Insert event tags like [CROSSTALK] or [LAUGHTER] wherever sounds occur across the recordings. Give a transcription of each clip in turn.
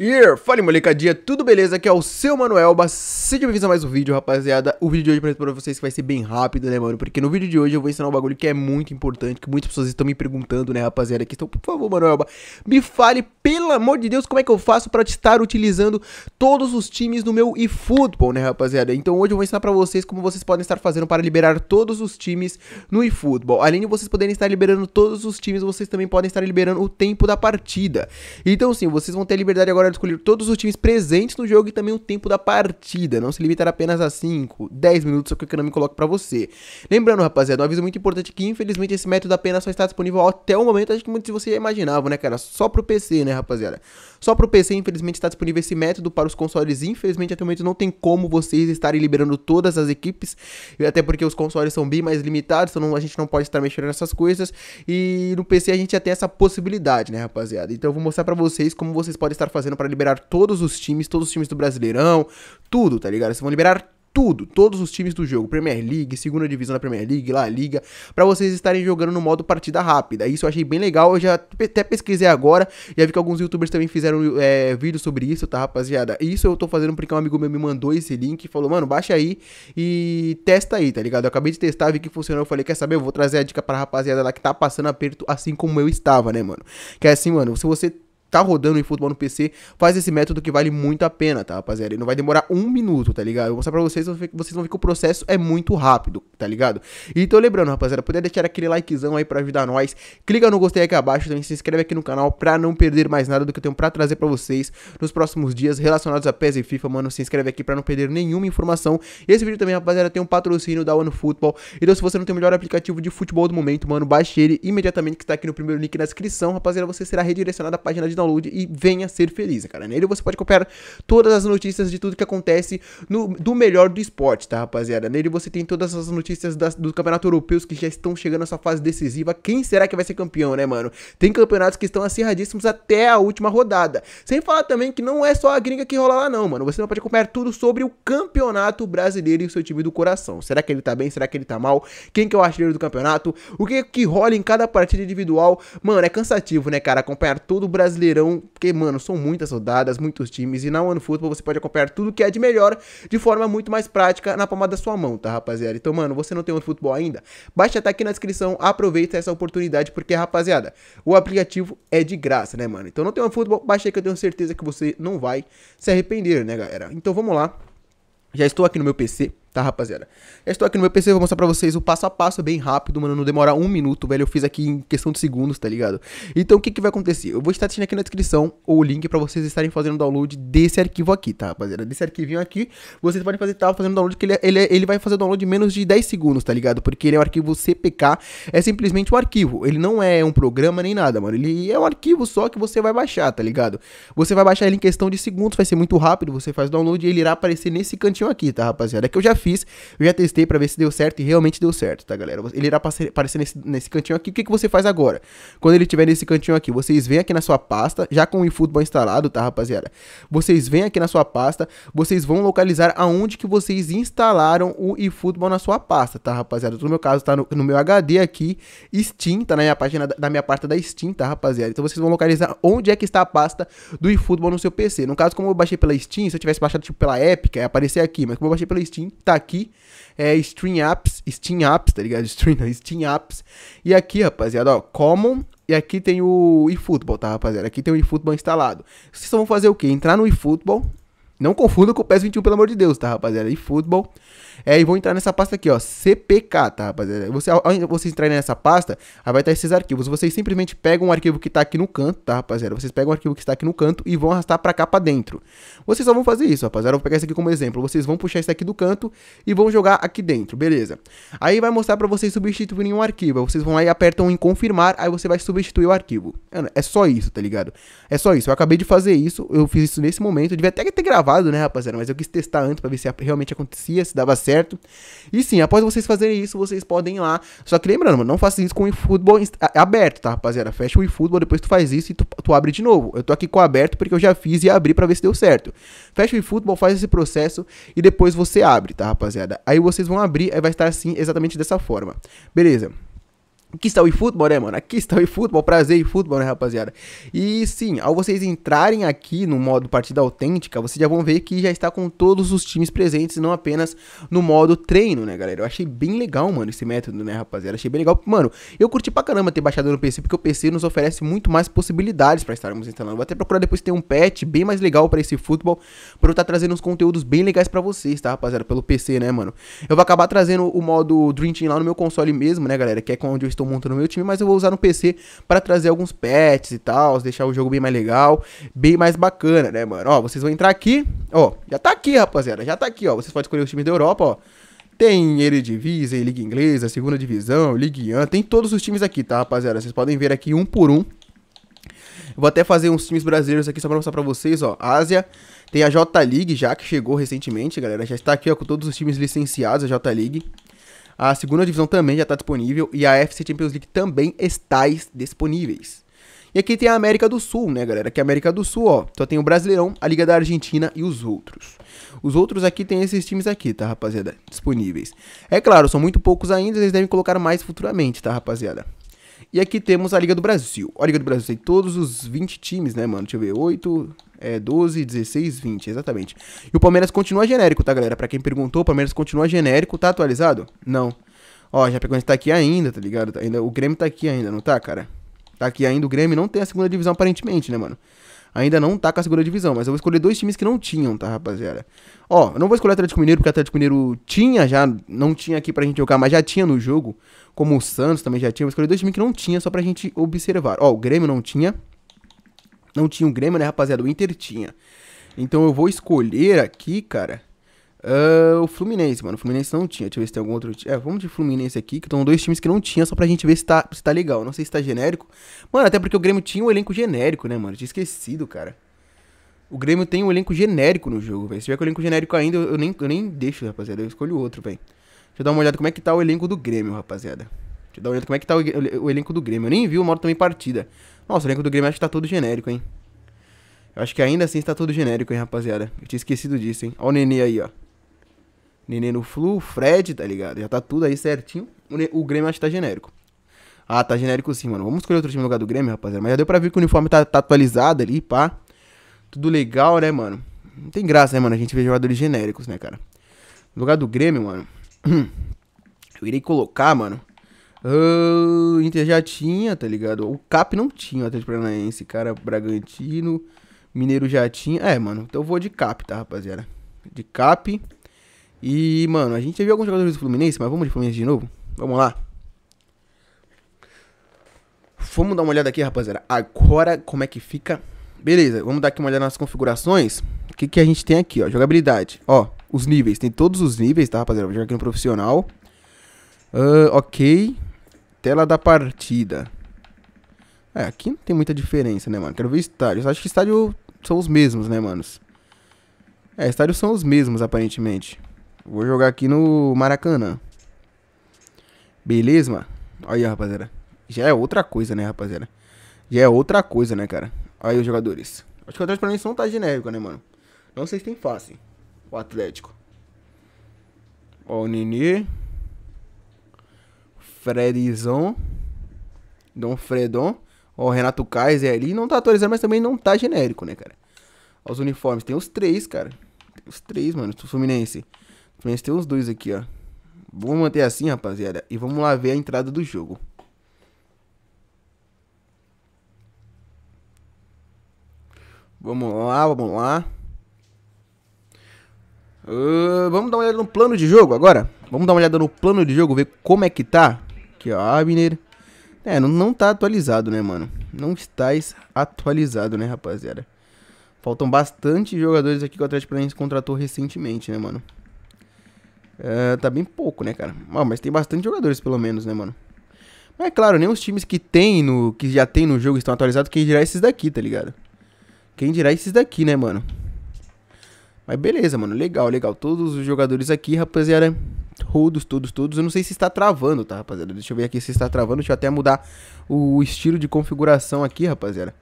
Yeah! Fala molecadinha, tudo beleza? Aqui é o seu Manuelba? seja bem-vindo a mais um vídeo, rapaziada. O vídeo de hoje eu é pra vocês que vai ser bem rápido, né, mano? Porque no vídeo de hoje eu vou ensinar um bagulho que é muito importante, que muitas pessoas estão me perguntando, né, rapaziada? Então, por favor, Manuelba, me fale, pelo amor de Deus, como é que eu faço pra estar utilizando todos os times no meu eFootball, né, rapaziada? Então hoje eu vou ensinar pra vocês como vocês podem estar fazendo para liberar todos os times no eFootball. Além de vocês poderem estar liberando todos os times, vocês também podem estar liberando o tempo da partida. Então sim, vocês vão ter liberdade agora memorial escolher todos os times presentes no jogo e também o tempo da partida, não se limitar apenas a 5, 10 minutos, é o que o Konami coloca para você. Lembrando, rapaziada, um aviso muito importante que infelizmente esse método apenas só está disponível até o momento, acho que muitos de vocês já imaginavam, né, cara? Só pro PC, né, rapaziada? Só pro PC, infelizmente, está disponível esse método para os consoles, infelizmente, até o momento não tem como vocês estarem liberando todas as equipes, até porque os consoles são bem mais limitados, então a gente não pode estar mexendo nessas coisas, e no PC a gente já tem essa possibilidade, né, rapaziada? Então eu vou mostrar para vocês como vocês podem estar fazendo fazendo para liberar todos os times, todos os times do Brasileirão, tudo, tá ligado? Vocês vão liberar tudo, todos os times do jogo, Premier League, segunda divisão da Premier League, lá Liga, para vocês estarem jogando no modo partida rápida. Isso eu achei bem legal, eu já até pesquisei agora, já vi que alguns youtubers também fizeram é, vídeo sobre isso, tá, rapaziada? Isso eu tô fazendo porque um amigo meu me mandou esse link e falou, mano, baixa aí e testa aí, tá ligado? Eu acabei de testar, vi que funcionou, eu falei, quer saber? Eu vou trazer a dica pra rapaziada lá que tá passando aperto assim como eu estava, né, mano? Que é assim, mano, se você tá rodando em futebol no PC, faz esse método que vale muito a pena, tá, rapaziada? E não vai demorar um minuto, tá ligado? Eu vou mostrar pra vocês, vocês vão ver que o processo é muito rápido, tá ligado? E tô lembrando, rapaziada, poder deixar aquele likezão aí pra ajudar nós, clica no gostei aqui abaixo, também se inscreve aqui no canal pra não perder mais nada do que eu tenho pra trazer pra vocês nos próximos dias relacionados a PES e FIFA, mano, se inscreve aqui pra não perder nenhuma informação. E esse vídeo também, rapaziada, tem um patrocínio da One Football, então se você não tem o melhor aplicativo de futebol do momento, mano, baixe ele imediatamente que está aqui no primeiro link na descrição, rapaziada, você será redirecionado à página de download e venha ser feliz, cara. Nele você pode acompanhar todas as notícias de tudo que acontece no, do melhor do esporte, tá, rapaziada? Nele você tem todas as notícias das, do Campeonato Europeu que já estão chegando à sua fase decisiva. Quem será que vai ser campeão, né, mano? Tem campeonatos que estão acirradíssimos até a última rodada. Sem falar também que não é só a gringa que rola lá, não, mano. Você não pode acompanhar tudo sobre o campeonato brasileiro e o seu time do coração. Será que ele tá bem? Será que ele tá mal? Quem que é o artilheiro do campeonato? O que é que rola em cada partida individual? Mano, é cansativo, né, cara? Acompanhar todo o brasileiro verão, porque, mano, são muitas rodadas, muitos times, e na One Football você pode acompanhar tudo que é de melhor de forma muito mais prática na palma da sua mão, tá, rapaziada? Então, mano, você não tem One Football ainda? Baixa até tá aqui na descrição, aproveita essa oportunidade, porque, rapaziada, o aplicativo é de graça, né, mano? Então não tem One Football, baixa aí que eu tenho certeza que você não vai se arrepender, né, galera? Então vamos lá. Já estou aqui no meu PC tá, rapaziada? Eu estou aqui no meu PC, vou mostrar pra vocês o passo a passo, bem rápido, mano, não demora um minuto, velho, eu fiz aqui em questão de segundos, tá ligado? Então, o que que vai acontecer? Eu vou estar deixando aqui na descrição o link pra vocês estarem fazendo download desse arquivo aqui, tá, rapaziada? Desse arquivinho aqui, vocês podem fazer, tá, fazendo download, que ele, é, ele, é, ele vai fazer download em menos de 10 segundos, tá ligado? Porque ele é um arquivo CPK, é simplesmente um arquivo, ele não é um programa nem nada, mano, ele é um arquivo só que você vai baixar, tá ligado? Você vai baixar ele em questão de segundos, vai ser muito rápido, você faz download e ele irá aparecer nesse cantinho aqui, tá, rapaziada? É que eu já fiz, eu já testei para ver se deu certo e realmente deu certo, tá, galera? Ele irá aparecer nesse, nesse cantinho aqui. O que, que você faz agora? Quando ele estiver nesse cantinho aqui, vocês vêm aqui na sua pasta, já com o eFootball instalado, tá, rapaziada? Vocês vêm aqui na sua pasta, vocês vão localizar aonde que vocês instalaram o eFootball na sua pasta, tá, rapaziada? No meu caso, tá no, no meu HD aqui, Steam, tá na minha página, da, minha pasta da Steam, tá, rapaziada? Então vocês vão localizar onde é que está a pasta do eFootball no seu PC. No caso, como eu baixei pela Steam, se eu tivesse baixado tipo pela Epic, ia aparecer aqui, mas como eu baixei pela Steam, tá tá aqui. É Stream Apps, Steam Apps, tá ligado? [LAUGHS] Stream, não, Steam Apps. E aqui, rapaziada, ó, Common. E aqui tem o eFootball, tá, rapaziada? Aqui tem o eFootball instalado. Vocês vão fazer o quê? Entrar no eFootball, não confunda com o PES 21, pelo amor de Deus, tá, rapaziada? E futebol. É, e vou entrar nessa pasta aqui, ó, CPK, tá, rapaziada? Você, ao vocês nessa pasta, aí vai estar esses arquivos. Vocês simplesmente pegam um arquivo que tá aqui no canto, tá, rapaziada? Vocês pegam o um arquivo que está aqui no canto e vão arrastar pra cá, pra dentro. Vocês só vão fazer isso, rapaziada. Eu vou pegar esse aqui como exemplo. Vocês vão puxar esse aqui do canto e vão jogar aqui dentro, beleza? Aí vai mostrar pra vocês substituírem um arquivo. Aí vocês vão lá e apertam em confirmar, aí você vai substituir o arquivo. É só isso, tá ligado? É só isso. Eu acabei de fazer isso, eu fiz isso nesse momento. Eu devia até ter gravado gravado, né, rapaziada? Mas eu quis testar antes para ver se realmente acontecia, se dava certo. E sim, após vocês fazerem isso, vocês podem ir lá. Só que lembrando, mano, não faça isso com o eFootball aberto, tá, rapaziada? Fecha o eFootball, depois tu faz isso e tu, tu abre de novo. Eu tô aqui com o aberto porque eu já fiz e abri para ver se deu certo. Fecha o eFootball, faz esse processo e depois você abre, tá, rapaziada? Aí vocês vão abrir, aí vai estar assim, exatamente dessa forma. Beleza. Aqui está o eFootball, né, mano? Aqui está o eFootball, prazer eFootball, né, rapaziada? E sim, ao vocês entrarem aqui no modo partida autêntica, vocês já vão ver que já está com todos os times presentes, não apenas no modo treino, né, galera? Eu achei bem legal, mano, esse método, né, rapaziada? Achei bem legal. Mano, eu curti pra caramba ter baixado no PC, porque o PC nos oferece muito mais possibilidades para estarmos instalando. Vou até procurar depois ter um patch bem mais legal para esse futebol, pra eu estar tá trazendo uns conteúdos bem legais para vocês, tá, rapaziada? Pelo PC, né, mano? Eu vou acabar trazendo o modo Dream Team lá no meu console mesmo, né, galera? Que é onde eu estou estou montando meu time, mas eu vou usar no PC para trazer alguns patches e tal, deixar o jogo bem mais legal, bem mais bacana, né, mano? Ó, vocês vão entrar aqui, ó, já tá aqui, rapaziada, já tá aqui, ó. Vocês podem escolher o time da Europa, ó. Tem Eredivisie, Liga Inglesa, Segunda Divisão, Ligue 1, tem todos os times aqui, tá, rapaziada? Vocês podem ver aqui um por um. Vou até fazer uns times brasileiros aqui só pra mostrar pra vocês, ó. Ásia, tem a J-League já, que chegou recentemente, galera. Já está aqui, ó, com todos os times licenciados, a J-League. A segunda divisão também já está disponível e a FC Champions League também está disponíveis. E aqui tem a América do Sul, né, galera? Que é a América do Sul, ó, só tem o Brasileirão, a Liga da Argentina e os outros. Os outros aqui tem esses times aqui, tá, rapaziada? Disponíveis. É claro, são muito poucos ainda, eles devem colocar mais futuramente, tá, rapaziada? E aqui temos a Liga do Brasil. A Liga do Brasil tem todos os 20 times, né, mano? Deixa eu ver, 8, é 12, 16, 20, exatamente. E o Palmeiras continua genérico, tá, galera? Pra quem perguntou, o Palmeiras continua genérico, tá atualizado? Não. Ó, já pegou, a gente tá aqui ainda, tá ligado? Ainda, o Grêmio tá aqui ainda, não tá, cara? Tá aqui ainda, o Grêmio não tem a segunda divisão aparentemente, né, mano? ainda não tá com a segunda divisão, mas eu vou escolher dois times que não tinham, tá, rapaziada? Ó, eu não vou escolher o Atlético Mineiro, porque o Atlético Mineiro tinha já, não tinha aqui pra gente jogar, mas já tinha no jogo, como o Santos também já tinha, eu vou escolher dois times que não tinha, só pra gente observar. Ó, o Grêmio não tinha, não tinha o Grêmio, né, rapaziada? O Inter tinha. Então eu vou escolher aqui, cara. Uh, o Fluminense, mano. O Fluminense não tinha. Deixa eu ver se tem algum outro time. É, vamos de Fluminense aqui, que estão dois times que não tinha, só pra gente ver se tá, se tá legal. Não sei se tá genérico. Mano, até porque o Grêmio tinha um elenco genérico, né, mano? Eu tinha esquecido, cara. O Grêmio tem um elenco genérico no jogo, velho. Se tiver com o elenco genérico ainda, eu, nem, eu nem deixo, rapaziada. Eu escolho outro, velho. Deixa eu dar uma olhada como é que tá o elenco do Grêmio, rapaziada. Deixa eu dar uma olhada como é que tá o, o, o elenco do Grêmio. Eu nem vi o modo também partida. Nossa, o elenco do Grêmio acho que tá todo genérico, hein? Eu acho que ainda assim está todo genérico, hein, rapaziada? Eu tinha esquecido disso, hein? Ó o Nenê aí, ó. Nenê no flu, Fred, tá ligado? Já tá tudo aí certinho. O, Grêmio acho que tá genérico. Ah, tá genérico sim, mano. Vamos escolher outro time no lugar do Grêmio, rapaziada. Mas já deu pra ver que o uniforme tá, tá atualizado ali, pá. Tudo legal, né, mano? Não tem graça, né, mano? A gente vê jogadores genéricos, né, cara? No lugar do Grêmio, mano. [CLEARS THROAT] Eu irei colocar, mano. O uh, ah, Inter já tinha, tá ligado? O CAP não tinha o Atlético Paranaense, cara. Bragantino, Mineiro já tinha. É, mano, então eu vou de CAP, tá, rapaziada? De CAP. E, mano, a gente já viu alguns jogadores do Fluminense, mas vamos de Fluminense de novo? Vamos lá. Vamos dar uma olhada aqui, rapaziada. Agora, como é que fica? Beleza, vamos dar aqui uma olhada nas configurações. O que, que a gente tem aqui, ó? Jogabilidade. Ó, os níveis. Tem todos os níveis, tá, rapaziada? Vou jogar aqui no profissional. Uh, ok. Tela da partida. É, aqui não tem muita diferença, né, mano? Quero ver estádios. Acho que estádio são os mesmos, né, manos? É, estádios são os mesmos, aparentemente. Vou jogar aqui no Maracanã. Beleza, mano? Olha aí, rapaziada. Já é outra coisa, né, rapaziada? Já é outra coisa, né, cara? Olha aí os jogadores. Acho que o Atlético Paranaense não tá genérico, né, mano? Não sei se tem fácil. O Atlético. Ó, o Nenê. Fredizon, Dom Fredon, ó, o Renato Kaiser ali, não tá atualizado, mas também não tá genérico, né, cara? Ó, os uniformes, tem os três, cara. Tem os três, mano, do Fluminense. O Fluminense tem os dois aqui, ó. Vamos manter assim, rapaziada, e vamos lá ver a entrada do jogo. Vamos lá, vamos lá. Uh, vamos dar uma olhada no plano de jogo agora? Vamos dar uma olhada no plano de jogo, ver como é que tá. Aqui, ó, Abner. Ah, é, não, não tá atualizado, né, mano? Não estáis atualizado, né, rapaziada? Faltam bastante jogadores aqui que o Atlético Paranaense contratou recentemente, né, mano? É, tá bem pouco, né, cara? Ah, mas tem bastante jogadores, pelo menos, né, mano? Mas é claro, nem os times que tem no. que já tem no jogo estão atualizados, quem dirá esses daqui, tá ligado? Quem dirá esses daqui, né, mano? Mas beleza, mano. Legal, legal. Todos os jogadores aqui, rapaziada. Todos, todos, todos. Eu não sei se está travando, tá, rapaziada? Deixa eu ver aqui se está travando. Deixa eu até mudar o estilo de configuração aqui, rapaziada.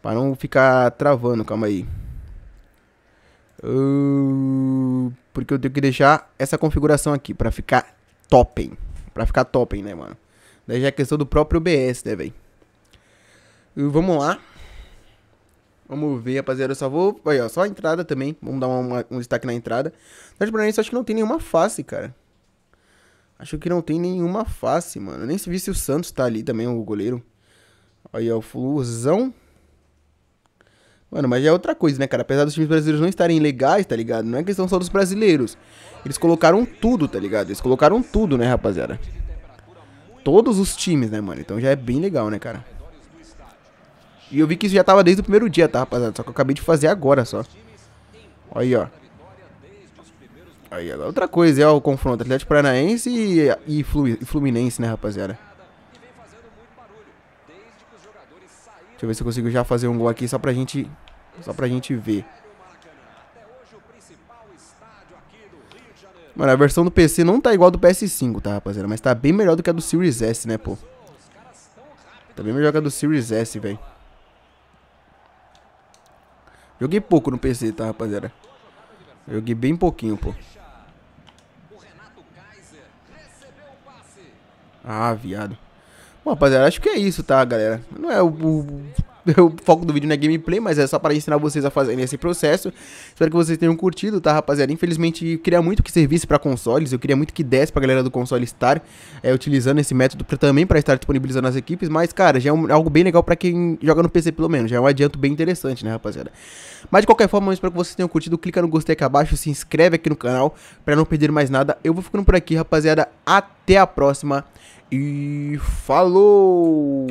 Para não ficar travando, calma aí. Uh, porque eu tenho que deixar essa configuração aqui para ficar topping. Pra ficar topping, né, mano? Daí já é questão do próprio OBS, né, velho? Uh, vamos lá. Vamos ver, rapaziada. Eu só vou. Aí, ó, só a entrada também. Vamos dar uma, um destaque na entrada. Atlético Paranaense acho que não tem nenhuma face, cara. Acho que não tem nenhuma face, mano. nem se vê se o Santos tá ali também, o goleiro. Aí, ó, o Flusão. Mano, mas é outra coisa, né, cara? Apesar dos times brasileiros não estarem legais, tá ligado? Não é questão só dos brasileiros. Eles colocaram tudo, tá ligado? Eles colocaram tudo, né, rapaziada? Todos os times, né, mano? Então já é bem legal, né, cara? E eu vi que isso já tava desde o primeiro dia, tá, rapaziada? Só que eu acabei de fazer agora, só. Aí, ó. Aí, outra coisa é ó, o confronto Atlético Paranaense e, e, Fluminense, né, rapaziada? Deixa eu ver se eu consigo já fazer um gol aqui só pra gente, só pra gente ver. Mano, a versão do PC não tá igual do PS5, tá, rapaziada? Mas tá bem melhor do que a do Series S, né, pô? Tá bem melhor que a do Series S, velho. Joguei pouco no PC, tá, rapaziada? Joguei bem pouquinho, pô. Ah, viado. Bom, rapaziada, acho que é isso, tá, galera? Não é o, o [LAUGHS] o foco do vídeo não é gameplay, mas é só para ensinar vocês a fazerem esse processo. Espero que vocês tenham curtido, tá, rapaziada? Infelizmente, eu queria muito que servisse para consoles, eu queria muito que desse a galera do console estar é, utilizando esse método pra, também para estar disponibilizando as equipes, mas, cara, já é um, algo bem legal para quem joga no PC, pelo menos. Já é um adianto bem interessante, né, rapaziada? Mas, de qualquer forma, eu espero que vocês tenham curtido. Clica no gostei aqui abaixo, se inscreve aqui no canal para não perder mais nada. Eu vou ficando por aqui, rapaziada. Até a próxima e falou!